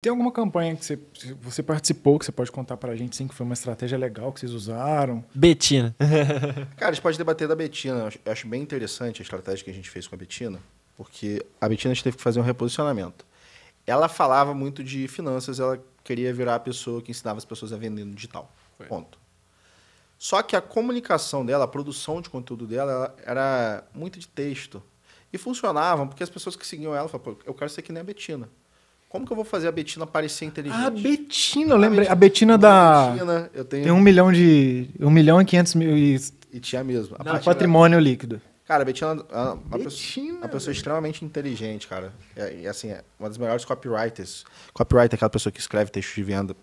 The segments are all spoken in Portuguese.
Tem alguma campanha que você, você participou, que você pode contar pra gente, sim, que foi uma estratégia legal que vocês usaram? Betina. Cara, a gente pode debater da Betina. Eu acho bem interessante a estratégia que a gente fez com a Betina, porque a Betina a gente teve que fazer um reposicionamento. Ela falava muito de finanças, ela queria virar a pessoa que ensinava as pessoas a vender no digital. Foi. Ponto. Só que a comunicação dela, a produção de conteúdo dela, era muito de texto. E funcionava porque as pessoas que seguiam ela falavam, eu quero ser que nem a Betina. Como que eu vou fazer a Betina parecer inteligente? A Betina, eu lembrei. A Betina, a Betina da. Betina, eu tenho... Tem um milhão de. Um milhão e quinhentos mil. E, e tinha mesmo. A Não, patrimônio líquido. Cara, a Betina é uma, uma, pessoa, extremamente inteligente, cara. É, e, é, assim, é uma das melhores copywriters. Copywriter é aquela pessoa que escreve texto de venda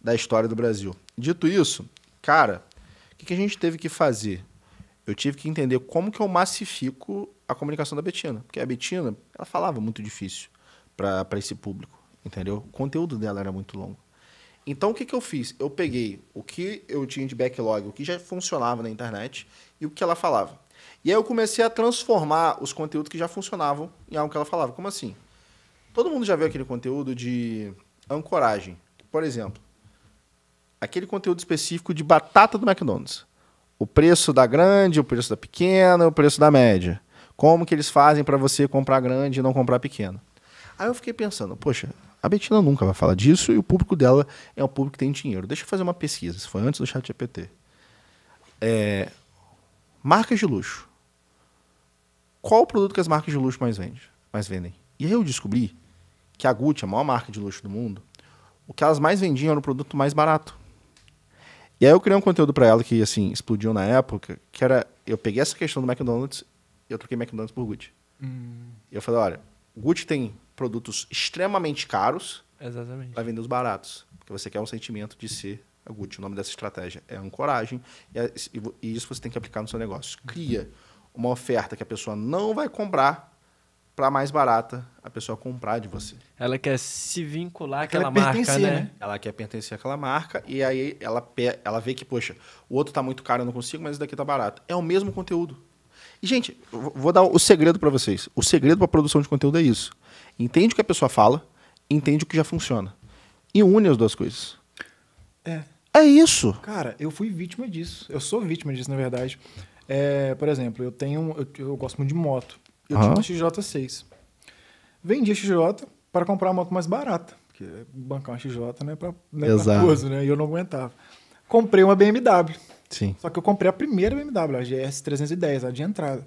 da história do Brasil. Dito isso, cara, o que, que a gente teve que fazer? Eu tive que entender como que eu massifico a comunicação da Betina. Porque a Betina, ela falava muito difícil para esse público, entendeu? O conteúdo dela era muito longo. Então, o que, que eu fiz? Eu peguei o que eu tinha de backlog, o que já funcionava na internet e o que ela falava. E aí eu comecei a transformar os conteúdos que já funcionavam em algo que ela falava. Como assim? Todo mundo já viu aquele conteúdo de ancoragem. Por exemplo, aquele conteúdo específico de batata do McDonald's. O preço da grande, o preço da pequena, o preço da média. Como que eles fazem para você comprar grande e não comprar pequeno. Aí eu fiquei pensando, poxa, a Betina nunca vai falar disso e o público dela é um público que tem dinheiro. Deixa eu fazer uma pesquisa, isso foi antes do chat GPT. É, marcas de luxo. Qual o produto que as marcas de luxo mais, vende, mais vendem? E aí eu descobri que a Gucci, a maior marca de luxo do mundo, o que elas mais vendiam era o produto mais barato. E aí eu criei um conteúdo para ela que assim explodiu na época, que era eu peguei essa questão do McDonald's, eu troquei McDonald's por Gucci. Hum. Eu falei, olha, Gucci tem produtos extremamente caros Exatamente. para vender os baratos. Porque você quer um sentimento de ser a O nome dessa estratégia é ancoragem e, é, e isso você tem que aplicar no seu negócio. Cria uma oferta que a pessoa não vai comprar para mais barata a pessoa comprar de você. Ela quer se vincular àquela marca, né? né? Ela quer pertencer àquela marca e aí ela, ela vê que, poxa, o outro tá muito caro, eu não consigo, mas esse daqui tá barato. É o mesmo conteúdo. E, gente, vou dar o segredo para vocês. O segredo para produção de conteúdo é isso. Entende o que a pessoa fala, entende o que já funciona. E une as duas coisas. É. É isso. Cara, eu fui vítima disso. Eu sou vítima disso, na verdade. É, por exemplo, eu tenho. Eu, eu, gosto muito de moto. Eu uhum. tinha uma XJ6. Vendi a XJ para comprar uma moto mais barata. Porque bancar uma XJ né, pra, né, Exato. Uso, né? E eu não aguentava. Comprei uma BMW. Sim. Só que eu comprei a primeira BMW, a GS310, a de entrada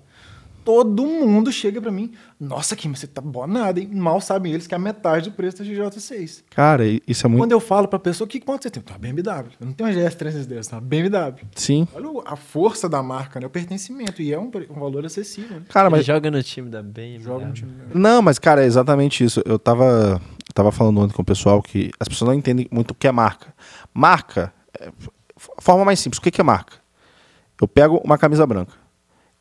todo mundo chega para mim, nossa, Kim, você tá nada, hein? Mal sabem eles que é a metade do preço da GJ6. Cara, isso é muito... Quando eu falo pra pessoa, o que quanto você tem? Uma BMW. Eu não tenho uma GS310, uma BMW. Sim. Olha a força da marca, né? O pertencimento. E é um, um valor acessível. Né? Cara, mas... Ele joga no time da BMW. Joga no time da BMW. Não, mas, cara, é exatamente isso. Eu tava, tava falando ontem com o pessoal que as pessoas não entendem muito o que é marca. Marca, é, forma mais simples, o que é marca? Eu pego uma camisa branca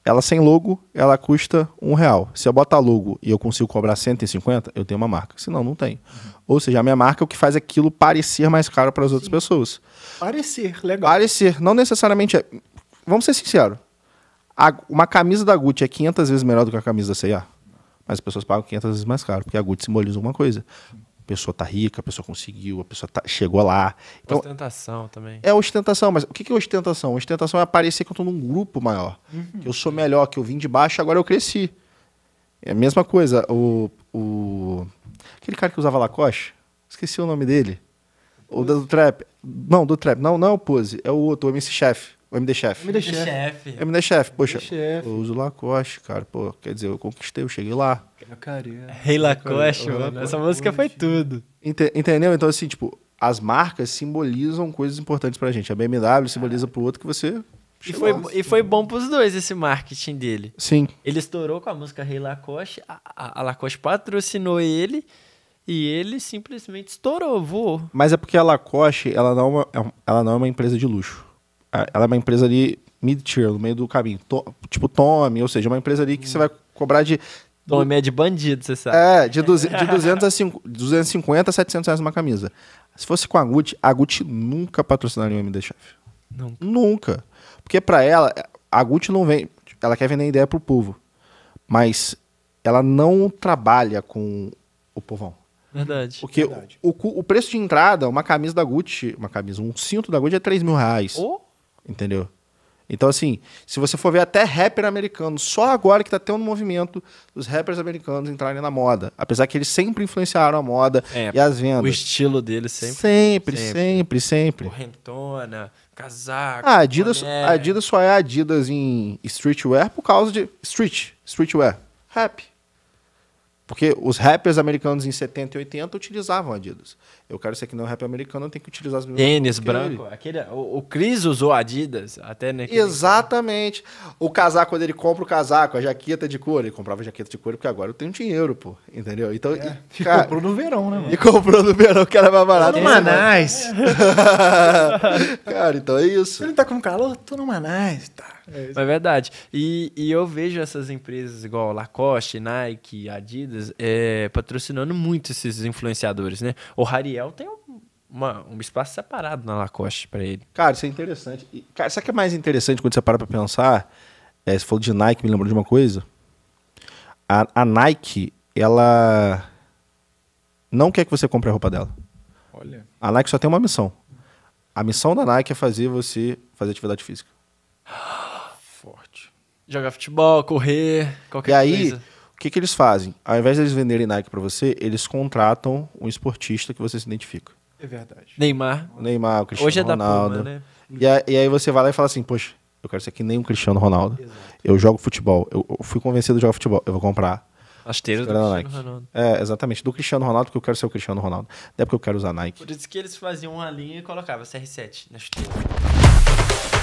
ela sem logo, ela custa um real. Se eu botar logo e eu consigo cobrar 150, eu tenho uma marca. Senão, não não Uhum. Ou seja, a minha marca é o que faz aquilo parecer mais caro para as outras pessoas. Parecer, legal. Parecer, não necessariamente é. Vamos ser sinceros. A, uma camisa da Gucci é 500 vezes melhor do que a camisa da C&A. Mas as pessoas pagam 500 vezes mais caro, porque a Gucci simboliza alguma coisa. A pessoa tá rica, a pessoa conseguiu, a pessoa tá, chegou lá. Então, ostentação também. É ostentação, mas o que é ostentação? Ostentação é aparecer que eu tô num grupo maior. Uhum. Que eu sou melhor, que eu vim de baixo, agora eu cresci. É a mesma coisa. O, o... Aquele cara que usava Lacoste, esqueci o nome dele. O do, do Trap. Não, do Trap. Não, não é o Pose, é o outro, o MC Chef. O MD Chef. MD Chef. MD Chef, poxa. MD Chef. Eu uso Lacoste, cara. Pô, quer dizer, eu conquistei, eu cheguei lá. carinho. Rei Lacoste, mano. Lacoste. Essa música foi tudo. Ente entendeu? Então, assim, tipo, as marcas simbolizam coisas importantes pra gente. A BMW simboliza pro outro que você. E foi, e foi bom pros dois esse marketing dele. Sim. Ele estourou com a música Rei Lacoste, a, a, a Lacoste patrocinou ele. E ele simplesmente estourou, voou. Mas é porque a Lacoste, ela não é uma, é ela não é uma empresa de luxo ela é uma empresa ali mid-tier, no meio do caminho. To, tipo Tome, ou seja, uma empresa ali que você vai cobrar de. Tome é de bandido, você sabe. É, de, duze, de 200 a 5, 250 a 700 reais uma camisa. Se fosse com a Gucci, a Gucci nunca patrocinaria o MD Chef. Nunca. nunca. Porque para ela, a Gucci não vem. Ela quer vender ideia pro povo. Mas ela não trabalha com o povão. Verdade. Porque Verdade. O, o, preço de entrada, uma camisa da Gucci, uma camisa, um cinto da Gucci é 3 mil reais. Oh? entendeu? Então, assim, se você for ver até rapper americano, só agora que tá tendo um movimento dos rappers americanos entrarem na moda. Apesar que eles sempre influenciaram a moda é, e as vendas. O estilo deles sempre. Sempre, sempre, sempre. sempre. Correntona, casaco. ah Adidas, a Adidas só é Adidas em streetwear por causa de. Street, streetwear. Rap. Porque os rappers americanos em 70 e 80 utilizavam Adidas. Eu quero ser que não um rap americano, tem que utilizar as mesmas Tênis branco. Aquele, o, o Cris usou Adidas até naquele... Né, Exatamente. Caso. O casaco, quando ele compra o casaco, a jaqueta de couro, ele comprava jaqueta de couro porque agora eu tenho dinheiro, pô. Entendeu? Então, é. e, cara, e comprou no verão, né, mano? E comprou no verão, que era mais barato. Tô no Manais. cara, então é isso. Ele tá com calor? Tô no Manais, tá. É é verdade. E, e eu vejo essas empresas igual Lacoste, Nike, Adidas, é, patrocinando muito esses influenciadores, né? O Rariel tem um, uma, um espaço separado na Lacoste para ele. Cara, isso é interessante. E, cara, sabe o que é mais interessante quando você para para pensar? É, você falou de Nike, me lembrou de uma coisa. A, a Nike, ela não quer que você compre a roupa dela. Olha. A Nike só tem uma missão. A missão da Nike é fazer você fazer atividade física forte. Jogar futebol, correr, qualquer coisa. E aí, o que, que eles fazem? Ao invés de eles venderem Nike para você, eles contratam um esportista que você se identifica. É verdade. Neymar. Neymar, o Cristiano Hoje é Ronaldo. Da Puma, né? E, a, e aí você vai lá e fala assim, poxa, eu quero ser que nem o um Cristiano Ronaldo. Exato. Eu jogo futebol. Eu, eu fui convencido de jogar futebol. Eu vou comprar. As teiras do Cristiano Nike. Ronaldo. É, exatamente. Do Cristiano Ronaldo, porque eu quero ser o Cristiano Ronaldo. Até é porque eu quero usar Nike. Por isso que eles faziam uma linha e colocavam CR7 nas chuteira.